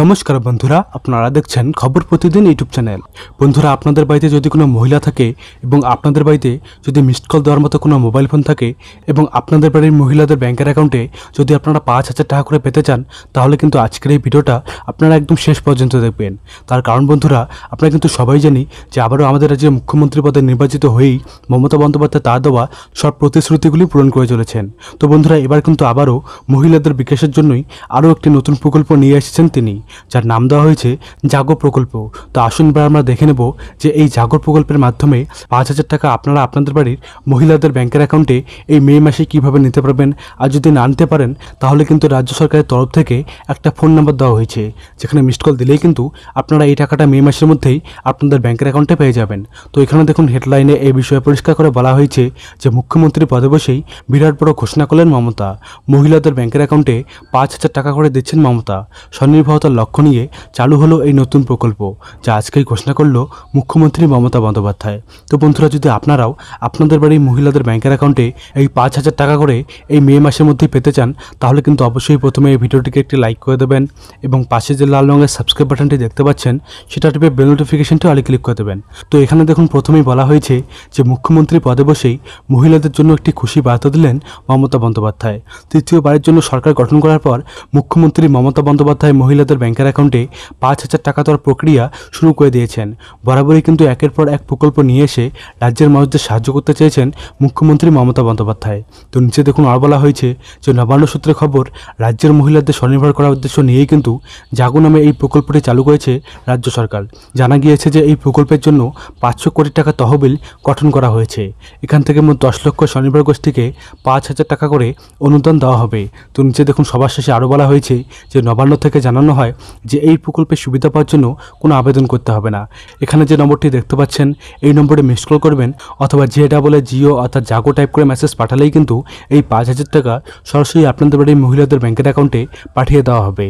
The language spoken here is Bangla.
নমস্কার বন্ধুরা আপনারা দেখছেন খবর প্রতিদিন ইউটিউব চ্যানেল বন্ধুরা আপনাদের বাড়িতে যদি কোনো মহিলা থাকে এবং আপনাদের বাড়িতে যদি মিসড কল দেওয়ার মতো কোনো মোবাইল ফোন থাকে এবং আপনাদের বাড়ির মহিলাদের ব্যাংকের অ্যাকাউন্টে যদি আপনারা পাঁচ হাজার টাকা করে পেতে চান তাহলে কিন্তু আজকের এই ভিডিওটা আপনারা একদম শেষ পর্যন্ত দেখবেন তার কারণ বন্ধুরা আপনারা কিন্তু সবাই জানি যে আবারও আমাদের রাজ্যের মুখ্যমন্ত্রী পদে নির্বাচিত হয়েই মমতা বন্দ্যোপাধ্যায় তার দেওয়া সব প্রতিশ্রুতিগুলি পূরণ করে চলেছেন তো বন্ধুরা এবার কিন্তু আবারও মহিলাদের বিকাশের জন্যই আরও একটি নতুন প্রকল্প নিয়ে এসেছেন তিনি যার নাম দেওয়া হয়েছে জাগো প্রকল্প তো আসুন এবার আমরা দেখে নেব যে এই জাগো প্রকল্পের মাধ্যমে পাঁচ হাজার টাকা আপনারা আপনাদের বাড়ির মহিলাদের ব্যাংকের অ্যাকাউন্টে এই মে মাসে কীভাবে নিতে পারবেন আর যদি না আনতে পারেন তাহলে কিন্তু রাজ্য সরকারের তরফ থেকে একটা ফোন নাম্বার দেওয়া হয়েছে যেখানে মিসড কল দিলেই কিন্তু আপনারা এই টাকাটা মে মাসের মধ্যেই আপনাদের ব্যাংকের অ্যাকাউন্টে পেয়ে যাবেন তো এখানে দেখুন হেডলাইনে এই বিষয়ে পরিষ্কার করে বলা হয়েছে যে মুখ্যমন্ত্রী পদে বসেই বিরাট বড় ঘোষণা করলেন মমতা মহিলাদের ব্যাংকের অ্যাকাউন্টে পাঁচ হাজার টাকা করে দিচ্ছেন মমতা স্বনির্ভরতা লক্ষ্য নিয়ে চালু হলো এই নতুন প্রকল্প যা আজকেই ঘোষণা করলো মুখ্যমন্ত্রী মমতা বন্দ্যোপাধ্যায় তো বন্ধুরা যদি আপনারাও আপনাদের বাড়ির মহিলাদের ব্যাংকের অ্যাকাউন্টে এই পাঁচ হাজার টাকা করে এই মে মাসের মধ্যেই পেতে চান তাহলে কিন্তু অবশ্যই প্রথমে এই ভিডিওটিকে একটি লাইক করে দেবেন এবং পাশে যে লাল রঙের সাবস্ক্রাইব বাটনটি দেখতে পাচ্ছেন সেটা টিপে বেল নোটিফিকেশনটি অলে ক্লিক করে দেবেন তো এখানে দেখুন প্রথমেই বলা হয়েছে যে মুখ্যমন্ত্রী পদে বসেই মহিলাদের জন্য একটি খুশি বার্তা দিলেন মমতা বন্দ্যোপাধ্যায় তৃতীয় বাড়ির জন্য সরকার গঠন করার পর মুখ্যমন্ত্রী মমতা বন্দ্যোপাধ্যায় মহিলাদের আমাদের ব্যাংকের অ্যাকাউন্টে পাঁচ হাজার টাকা তোর প্রক্রিয়া শুরু করে দিয়েছেন বরাবরই কিন্তু একের পর এক প্রকল্প নিয়ে এসে রাজ্যের মানুষদের সাহায্য করতে চেয়েছেন মুখ্যমন্ত্রী মমতা বন্দ্যোপাধ্যায় তো নিচে দেখুন আর বলা হয়েছে যে নবান্ন সূত্রে খবর রাজ্যের মহিলাদের স্বনির্ভর করার উদ্দেশ্য নিয়েই কিন্তু জাগো নামে এই প্রকল্পটি চালু করেছে রাজ্য সরকার জানা গিয়েছে যে এই প্রকল্পের জন্য পাঁচশো কোটি টাকা তহবিল গঠন করা হয়েছে এখান থেকে মোট দশ লক্ষ স্বনির্ভর গোষ্ঠীকে পাঁচ হাজার টাকা করে অনুদান দেওয়া হবে তো নিচে দেখুন সবার শেষে আরও বলা হয়েছে যে নবান্ন থেকে জানানো হয় হয় যে এই প্রকল্পের সুবিধা পাওয়ার জন্য কোনো আবেদন করতে হবে না এখানে যে নম্বরটি দেখতে পাচ্ছেন এই নম্বরে মিস কল করবেন অথবা যে ডাবলে জিও অর্থাৎ জাগো টাইপ করে মেসেজ পাঠালেই কিন্তু এই পাঁচ হাজার টাকা সরাসরি আপনাদের বাড়ির মহিলাদের ব্যাঙ্কের অ্যাকাউন্টে পাঠিয়ে দেওয়া হবে